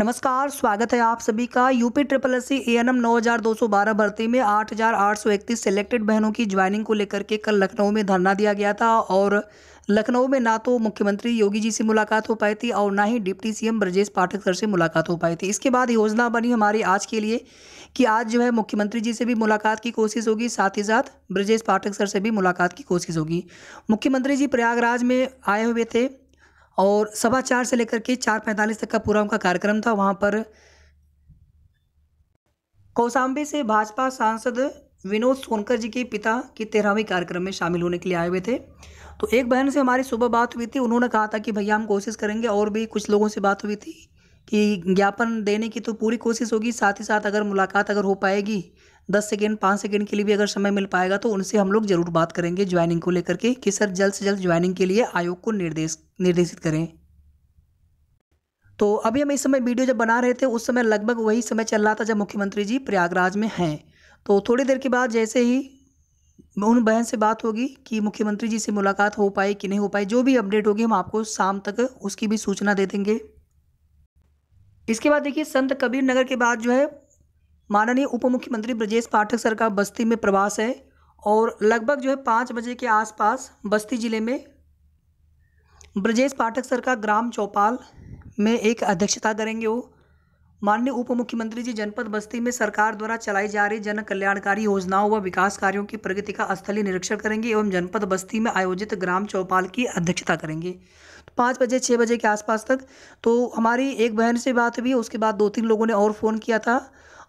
नमस्कार स्वागत है आप सभी का UP triple S C A N M नौ हज़ार दो सौ बारह भर्ती में आठ हज़ार आठ सौ इकतीस सेलेक्टेड बहनों की ज्वाइनिंग को लेकर के कल लखनऊ में धरना दिया गया था और लखनऊ में ना तो मुख्यमंत्री योगी जी से मुलाकात हो पाई थी और ना ही deputy CM Brajesh Pathak sir से मुलाकात हो पाई थी इसके बाद योजना बनी हमारी आज के लिए कि आज जो है मुख्यमंत्री जी से भी मुलाकात की कोशिश होगी साथ ही साथ ब्रजेश पाठक सर से भी मुलाकात की कोशिश होगी मुख्यमंत्री जी प्रयागराज में आए हुए थे और सवा चार से लेकर के चार पैंतालीस तक का पूरा उनका कार्यक्रम था वहाँ पर कौशाम्बी से भाजपा सांसद विनोद सोनकर जी के पिता के तेरहवीं कार्यक्रम में शामिल होने के लिए आए हुए थे तो एक बहन से हमारी सुबह बात हुई थी उन्होंने कहा था कि भैया हम कोशिश करेंगे और भी कुछ लोगों से बात हुई थी कि ज्ञापन देने की तो पूरी कोशिश होगी साथ ही साथ अगर मुलाकात अगर हो पाएगी दस सेकेंड पाँच सेकेंड के लिए भी अगर समय मिल पाएगा तो उनसे हम लोग जरूर बात करेंगे ज्वाइनिंग को लेकर के कि सर जल्द से जल्द ज्वाइनिंग के लिए आयोग को निर्देश निर्देशित करें तो अभी हम इस समय वीडियो जब बना रहे थे उस समय लगभग वही समय चल रहा था जब मुख्यमंत्री जी प्रयागराज में हैं तो थोड़ी देर के बाद जैसे ही उन बहन से बात होगी कि मुख्यमंत्री जी से मुलाकात हो पाई कि नहीं हो पाई जो भी अपडेट होगी हम आपको शाम तक उसकी भी सूचना दे देंगे इसके बाद देखिए संत कबीर नगर के बाद जो है माननीय उप मुख्यमंत्री ब्रजेश पाठक सर का बस्ती में प्रवास है और लगभग जो है पाँच बजे के आसपास बस्ती ज़िले में ब्रजेश पाठक सर का ग्राम चौपाल में एक अध्यक्षता करेंगे वो माननीय उप मुख्यमंत्री जी जनपद बस्ती में सरकार द्वारा चलाई जा रही जन कल्याणकारी योजनाओं व विकास कार्यों की प्रगति का स्थलीय निरीक्षण करेंगे एवं जनपद बस्ती में आयोजित ग्राम चौपाल की अध्यक्षता करेंगे तो पाँच बजे छः बजे के आसपास तक तो हमारी एक बहन से बात हुई उसके बाद दो तीन लोगों ने और फ़ोन किया था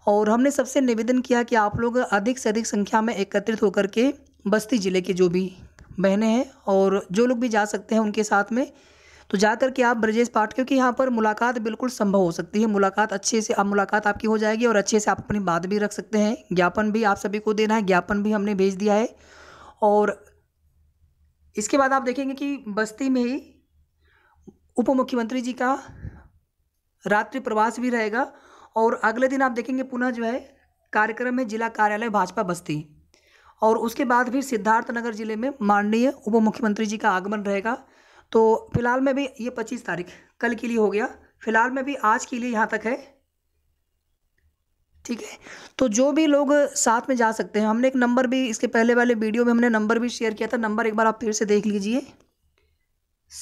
और हमने सबसे निवेदन किया कि आप लोग अधिक से अधिक संख्या में एकत्रित होकर के बस्ती ज़िले के जो भी बहनें हैं और जो लोग भी जा सकते हैं उनके साथ में तो जा कर के आप ब्रजेश पाठ क्योंकि यहाँ पर मुलाकात बिल्कुल संभव हो सकती है मुलाकात अच्छे से अब मुलाकात आपकी हो जाएगी और अच्छे से आप अपनी बात भी रख सकते हैं ज्ञापन भी आप सभी को देना है ज्ञापन भी हमने भेज दिया है और इसके बाद आप देखेंगे कि बस्ती में ही उप मुख्यमंत्री जी का रात्रि प्रवास भी रहेगा और अगले दिन आप देखेंगे पुनः जो है कार्यक्रम में जिला कार्यालय भाजपा बस्ती और उसके बाद फिर सिद्धार्थनगर जिले में माननीय उप मुख्यमंत्री जी का आगमन रहेगा तो फिलहाल में भी ये पच्चीस तारीख कल के लिए हो गया फिलहाल में भी आज के लिए यहाँ तक है ठीक है तो जो भी लोग साथ में जा सकते हैं हमने एक नंबर भी इसके पहले वाले वीडियो में हमने नंबर भी शेयर किया था नंबर एक बार आप फिर से देख लीजिए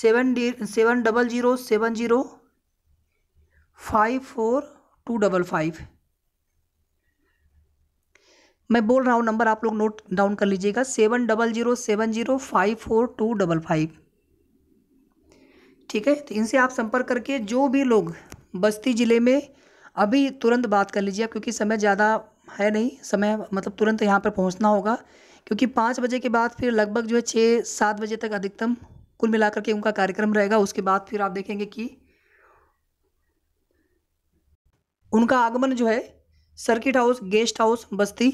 seven D seven double zero seven zero five four two double five मैं बोल रहा हूँ नंबर आप लोग नोट डाउन कर लीजिएगा seven double zero seven zero five four two double five ठीक है तो इनसे आप संपर्क करके जो भी लोग बस्ती ज़िले में अभी तुरंत बात कर लीजिए क्योंकि समय ज़्यादा है नहीं समय मतलब तुरंत यहाँ पर पहुँचना होगा क्योंकि पाँच बजे के बाद फिर लगभग जो है छः सात बजे तक अधिकतम कुल मिलाकर के उनका कार्यक्रम रहेगा उसके बाद फिर आप देखेंगे कि उनका आगमन जो है सर्किट हाउस गेस्ट हाउस बस्ती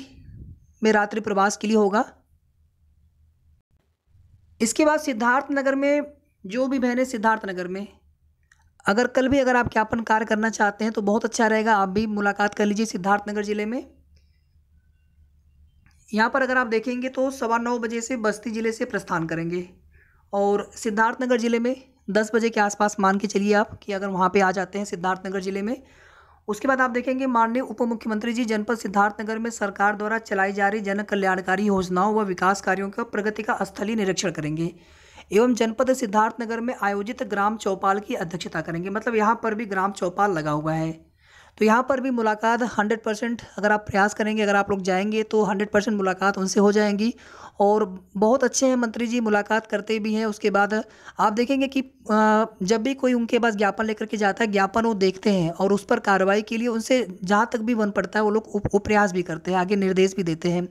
में रात्रि प्रवास के लिए होगा इसके बाद सिद्धार्थ नगर में जो भी बहने सिद्धार्थ नगर में अगर कल भी अगर आप ज्ञापन कार्य करना चाहते हैं तो बहुत अच्छा रहेगा आप भी मुलाकात कर लीजिए सिद्धार्थ नगर ज़िले में यहाँ पर अगर आप देखेंगे तो सवा नौ बजे से बस्ती ज़िले से प्रस्थान करेंगे और सिद्धार्थ नगर ज़िले में दस बजे के आसपास मान के चलिए आप कि अगर वहाँ पे आ जाते हैं सिद्धार्थनगर ज़िले में उसके बाद आप देखेंगे माननीय उप मुख्यमंत्री जी जनपद सिद्धार्थनगर में सरकार द्वारा चलाई जा रही जन कल्याणकारी योजनाओं व विकास कार्यों का प्रगति का स्थलीय निरीक्षण करेंगे एवं जनपद सिद्धार्थनगर में आयोजित ग्राम चौपाल की अध्यक्षता करेंगे मतलब यहाँ पर भी ग्राम चौपाल लगा हुआ है तो यहाँ पर भी मुलाकात हंड्रेड परसेंट अगर आप प्रयास करेंगे अगर आप लोग जाएंगे तो हंड्रेड परसेंट मुलाकात उनसे हो जाएंगी और बहुत अच्छे हैं मंत्री जी मुलाकात करते भी हैं उसके बाद आप देखेंगे कि जब भी कोई उनके पास ज्ञापन लेकर के जाता है ज्ञापन वो देखते हैं और उस पर कार्रवाई के लिए उनसे जहाँ तक भी बन पड़ता है वो लोग प्रयास भी करते हैं आगे निर्देश भी देते हैं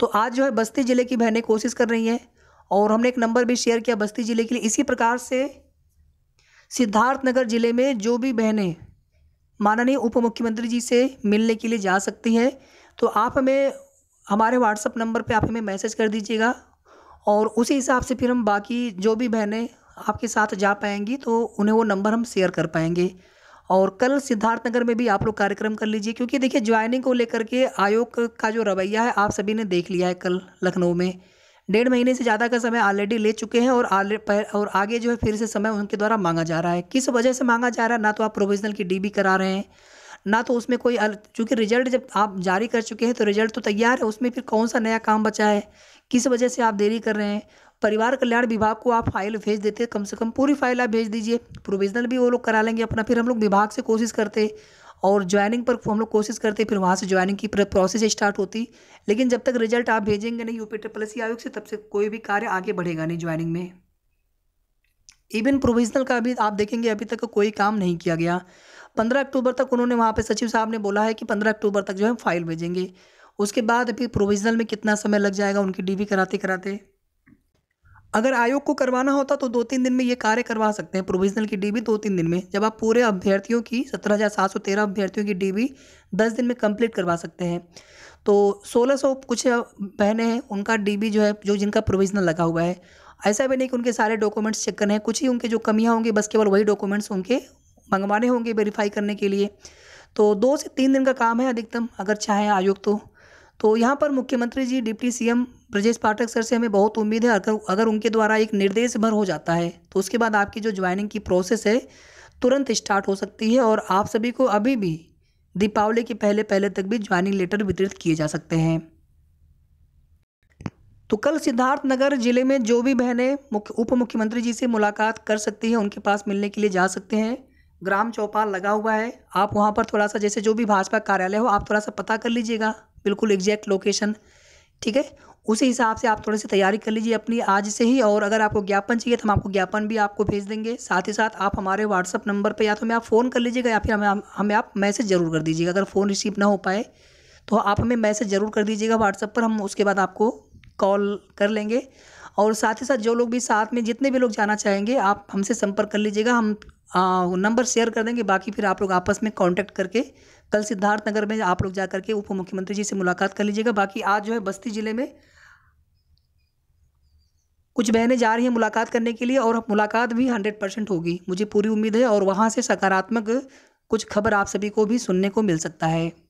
तो आज जो है बस्ती ज़िले की बहनें कोशिश कर रही हैं और हमने एक नंबर भी शेयर किया बस्ती ज़िले के लिए इसी प्रकार से सिद्धार्थनगर ज़िले में जो भी बहनें माननीय उप मुख्यमंत्री जी से मिलने के लिए जा सकती हैं तो आप हमें हमारे व्हाट्सअप नंबर पे आप हमें मैसेज कर दीजिएगा और उसी हिसाब से फिर हम बाकी जो भी बहनें आपके साथ जा पाएंगी तो उन्हें वो नंबर हम शेयर कर पाएंगे और कल सिद्धार्थनगर में भी आप लोग कार्यक्रम कर लीजिए क्योंकि देखिए ज्वाइनिंग को लेकर के आयोग का जो रवैया है आप सभी ने देख लिया है कल लखनऊ में डेढ़ महीने से ज़्यादा का समय ऑलरेडी ले चुके हैं और और आगे जो है फिर से समय उनके द्वारा मांगा जा रहा है किस वजह से मांगा जा रहा है ना तो आप प्रोविजनल की डीबी करा रहे हैं ना तो उसमें कोई चूँकि रिजल्ट जब आप जारी कर चुके हैं तो रिजल्ट तो तैयार है उसमें फिर कौन सा नया काम बचा है किस वजह से आप देरी कर रहे हैं परिवार कल्याण विभाग को आप फाइल भेज देते कम से कम पूरी फाइल आप भेज दीजिए प्रोविजनल भी वो लोग करा लेंगे अपना फिर हम लोग विभाग से कोशिश करते और ज्वाइनिंग पर हम लोग कोशिश करते फिर वहाँ से ज्वाइनिंग की प्रोसेस स्टार्ट होती लेकिन जब तक रिजल्ट आप भेजेंगे नहीं यूपी ट्रिपल सी आयोग से तब से कोई भी कार्य आगे बढ़ेगा नहीं ज्वाइनिंग में इवन प्रोविजनल का अभी आप देखेंगे अभी तक कोई काम नहीं किया गया पंद्रह अक्टूबर तक उन्होंने वहाँ पर सचिव साहब ने बोला है कि पंद्रह अक्टूबर तक जो है फाइल भेजेंगे उसके बाद अभी प्रोविजनल में कितना समय लग जाएगा उनकी डीवी कराते कराते अगर आयोग को करवाना होता तो दो तीन दिन में ये कार्य करवा सकते हैं प्रोविजनल की डीबी दो तीन दिन में जब आप पूरे अभ्यर्थियों की सत्रह हज़ार सात सौ तेरह अभ्यर्थियों की डीबी दस दिन में कंप्लीट करवा सकते हैं तो सोलह सौ कुछ बहनें हैं उनका डीबी जो है जो जिनका प्रोविजनल लगा हुआ है ऐसा भी नहीं कि उनके सारे डॉक्यूमेंट्स चेक करने हैं कुछ ही उनके जो कमियाँ होंगी बस केवल वही डॉक्यूमेंट्स उनके मंगवाने होंगे वेरीफाई करने के लिए तो दो से तीन दिन का काम है अधिकतम अगर चाहें आयोग तो तो यहाँ पर मुख्यमंत्री जी deputy CM Brajesh Pathak sir से हमें बहुत उम्मीद है अगर अगर उनके द्वारा एक निर्देश भर हो जाता है तो उसके बाद आपकी जो ज्वाइनिंग की प्रोसेस है तुरंत स्टार्ट हो सकती है और आप सभी को अभी भी दीपावली के पहले पहले तक भी ज्वाइनिंग लेटर वितरित किए जा सकते हैं तो कल सिद्धार्थनगर जिले में जो भी बहनें मुख्य उप मुख्यमंत्री जी से मुलाकात कर सकती हैं उनके पास मिलने के लिए जा सकते हैं ग्राम चौपाल लगा हुआ है आप वहाँ पर थोड़ा सा जैसे जो भी भाजपा कार्यालय हो आप थोड़ा सा पता कर लीजिएगा बिल्कुल एग्जैक्ट लोकेशन ठीक है उसी हिसाब से आप थोड़ी सी तैयारी कर लीजिए अपनी आज से ही और अगर आपको ज्ञापन चाहिए तो हम आपको ज्ञापन भी आपको भेज देंगे साथ ही साथ आप हमारे व्हाट्सअप नंबर पर या तो हमें आप फ़ोन कर लीजिएगा या फिर हमें हमें आप मैसेज ज़रूर कर दीजिएगा अगर फ़ोन रिसीव ना हो पाए तो आप हमें मैसेज ज़रूर कर दीजिएगा व्हाट्सअप पर हम उसके बाद आपको कॉल कर लेंगे और साथ ही साथ जो लोग भी साथ में जितने भी लोग जाना चाहेंगे आप हमसे संपर्क कर लीजिएगा हम नंबर शेयर कर देंगे बाकी फिर आप लोग आपस में कांटेक्ट करके कल सिद्धार्थ नगर में आप लोग जा करके उप मुख्यमंत्री जी से मुलाकात कर लीजिएगा बाकी आज जो है बस्ती ज़िले में कुछ बहनें जा रही हैं मुलाकात करने के लिए और मुलाकात भी हंड्रेड परसेंट होगी मुझे पूरी उम्मीद है और वहाँ से सकारात्मक कुछ खबर आप सभी को भी सुनने को मिल सकता है